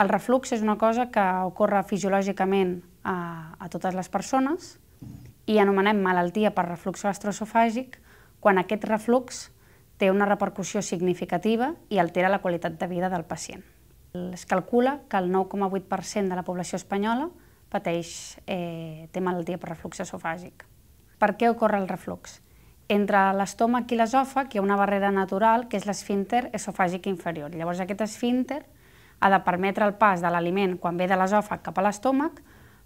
El reflux és una cosa que ocorre fisiològicament a, a totes les persones i anomenem malaltia per reflux gastroesofàgic quan aquest reflux té una repercussió significativa i altera la qualitat de vida del pacient. Es calcula que el 9,8% de la població espanyola pateix, eh, té malaltia per reflux esofàgic. Per què ocorre el reflux? Entre l'estómac i l'esòfag hi ha una barrera natural que és l'esfínter esofàgic inferior. Llavors aquest esfínter ha de permetre el pas de l'aliment quan ve de l'esòfag cap a l'estómac,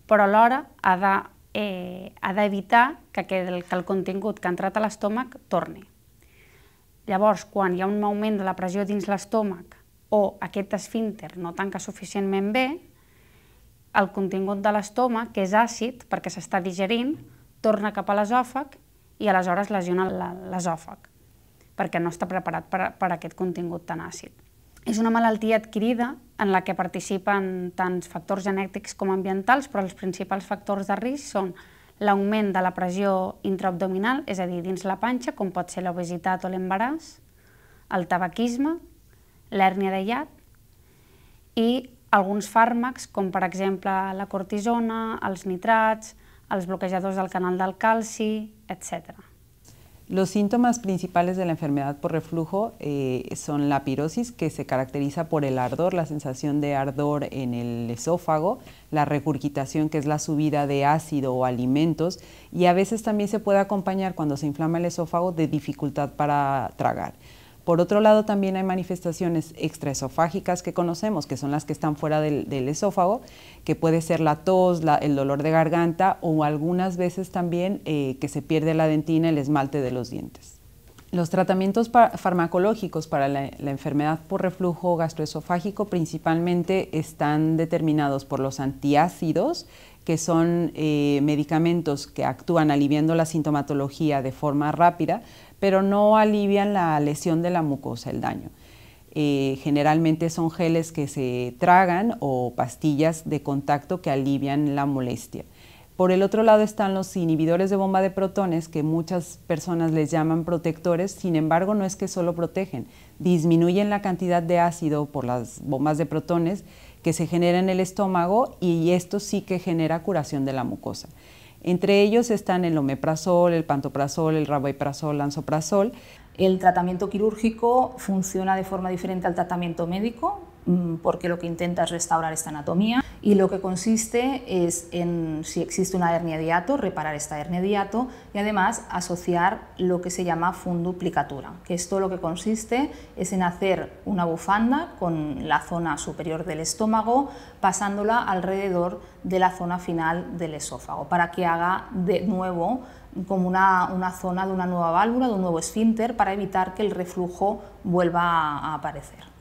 però alhora ha de eh, ha que, el, que el contingut que ha entrat a l'estómac torni. Llavors, quan hi ha un augment de la pressió dins l'estómac o aquest esfínter no tanca suficientment bé, el contingut de l'estómac, que és àcid perquè s'està digerint, torna cap a l'esòfag i aleshores lesiona l'esòfag perquè no està preparat per, per aquest contingut tan àcid. És una malaltia adquirida en la que participen tants factors genètics com ambientals, però els principals factors de risc són l'augment de la pressió intraabdominal, és a dir, dins la panxa, com pot ser l'obesitat o l'embaràs, el tabaquisme, l'hèrnia de llat i alguns fàrmacs, com per exemple la cortisona, els nitrats, els bloquejadors del canal del calci, etc. Los síntomas principales de la enfermedad por reflujo eh, son la pirosis, que se caracteriza por el ardor, la sensación de ardor en el esófago, la recurgitación, que es la subida de ácido o alimentos, y a veces también se puede acompañar cuando se inflama el esófago de dificultad para tragar. Por otro lado, también hay manifestaciones extraesofágicas que conocemos, que son las que están fuera del, esófago, que puede ser la tos, el dolor de garganta o algunas veces también eh, que se pierde la dentina, el esmalte de los dientes. Los tratamientos farmacológicos para la, enfermedad por reflujo gastroesofágico principalmente están determinados por los antiácidos, que son eh, medicamentos que actúan aliviando la sintomatología de forma rápida, pero no alivian la lesión de la mucosa, el daño. Eh, generalmente son geles que se tragan o pastillas de contacto que alivian la molestia. Por el otro lado están los inhibidores de bomba de protones, que muchas personas les llaman protectores, sin embargo no es que solo protegen, disminuyen la cantidad de ácido por las bombas de protones que se genera en el estómago y esto sí que genera curación de la mucosa. Entre ellos están el omeprazol, el pantoprazol, el el lansoprazol. El tratamiento quirúrgico funciona de forma diferente al tratamiento médico Mm, porque lo que intenta es restaurar esta anatomía y lo que consiste es en, si existe una hernia de hiato, reparar esta hernia de hiato y además asociar lo que se llama funduplicatura, que esto lo que consiste es en hacer una bufanda con la zona superior del estómago pasándola alrededor de la zona final del esófago para que haga de nuevo como una, una zona de una nueva válvula, de un nuevo esfínter, para evitar que el reflujo vuelva a aparecer.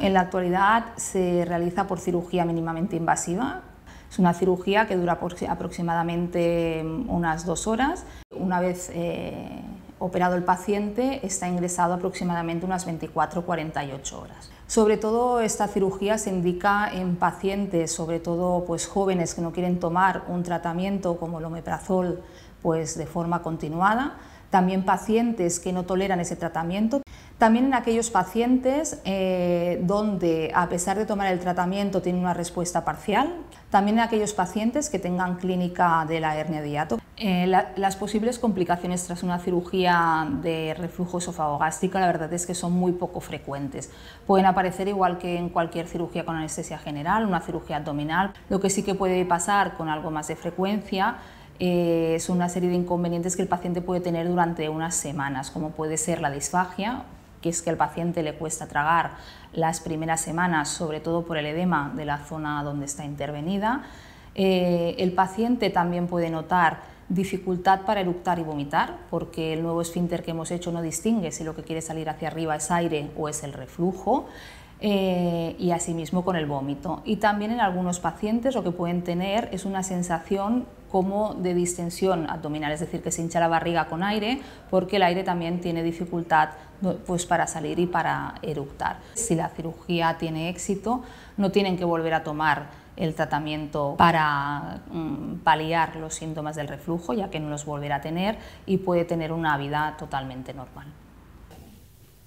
En la actualidad se realiza por cirugía mínimamente invasiva. Es una cirugía que dura aproximadamente mm, unas dos horas. Una vez eh, operado el paciente, está ingresado aproximadamente unas 24-48 horas. Sobre todo esta cirugía se indica en pacientes, sobre todo pues, jóvenes que no quieren tomar un tratamiento como el omeprazol pues, de forma continuada, también pacientes que no toleran ese tratamiento. También en aquellos pacientes eh, donde, a pesar de tomar el tratamiento, tienen una respuesta parcial. También en aquellos pacientes que tengan clínica de la hernia de eh, las posibles complicaciones tras una cirugía de reflujo esofagogástrico, la verdad es que son muy poco frecuentes. Pueden aparecer igual que en cualquier cirugía con anestesia general, una cirugía abdominal. Lo que sí que puede pasar con algo más de frecuencia es eh, una serie de inconvenientes que el paciente puede tener durante unas semanas, como puede ser la disfagia que es que al paciente le cuesta tragar las primeras semanas, sobre todo por el edema de la zona donde está intervenida. Eh, el paciente también puede notar dificultad para eructar y vomitar, porque el nuevo esfínter que hemos hecho no distingue si lo que quiere salir hacia arriba es aire o es el reflujo. Eh, y asimismo con el vómito. Y también en algunos pacientes lo que pueden tener es una sensación como de distensión abdominal, es decir, que se hincha la barriga con aire, porque el aire también tiene dificultad pues, para salir y para eructar. Si la cirugía tiene éxito, no tienen que volver a tomar el tratamiento para mm, paliar los síntomas del reflujo, ya que no los volverá a tener y puede tener una vida totalmente normal.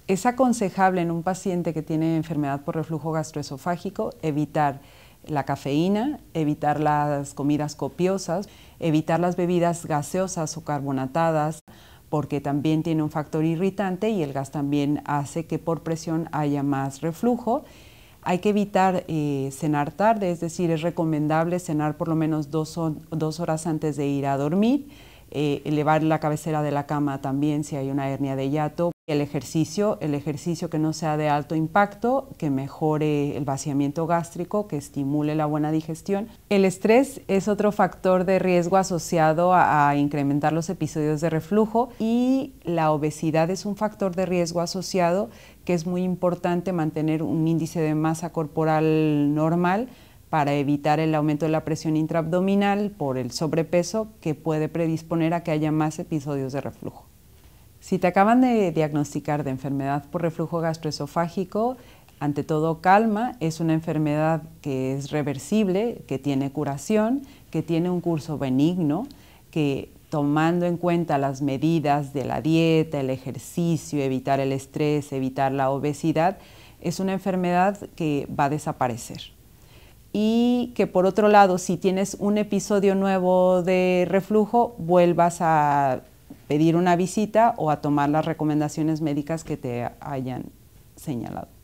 ¿Es aconsejable en un paciente que tiene enfermedad por reflujo gastroesofágico evitar la cafeína, evitar las comidas copiosas, evitar las bebidas gaseosas o carbonatadas, porque también tiene un factor irritante y el gas también hace que por presión haya más reflujo. Hay que evitar eh, cenar tarde, es decir, es recomendable cenar por lo menos dos, horas antes de ir a dormir. Eh, elevar la cabecera de la cama también si hay una hernia de hiato el ejercicio, el ejercicio que no sea de alto impacto, que mejore el vaciamiento gástrico, que estimule la buena digestión. El estrés es otro factor de riesgo asociado a, incrementar los episodios de reflujo y la obesidad es un factor de riesgo asociado que es muy importante mantener un índice de masa corporal normal para evitar el aumento de la presión intraabdominal por el sobrepeso que puede predisponer a que haya más episodios de reflujo. Si te acaban de diagnosticar de enfermedad por reflujo gastroesofágico, ante todo calma, es una enfermedad que es reversible, que tiene curación, que tiene un curso benigno, que tomando en cuenta las medidas de la dieta, el ejercicio, evitar el estrés, evitar la obesidad, es una enfermedad que va a desaparecer. Y que por otro lado, si tienes un episodio nuevo de reflujo, vuelvas a pedir una visita o a tomar las recomendaciones médicas que te hayan señalado.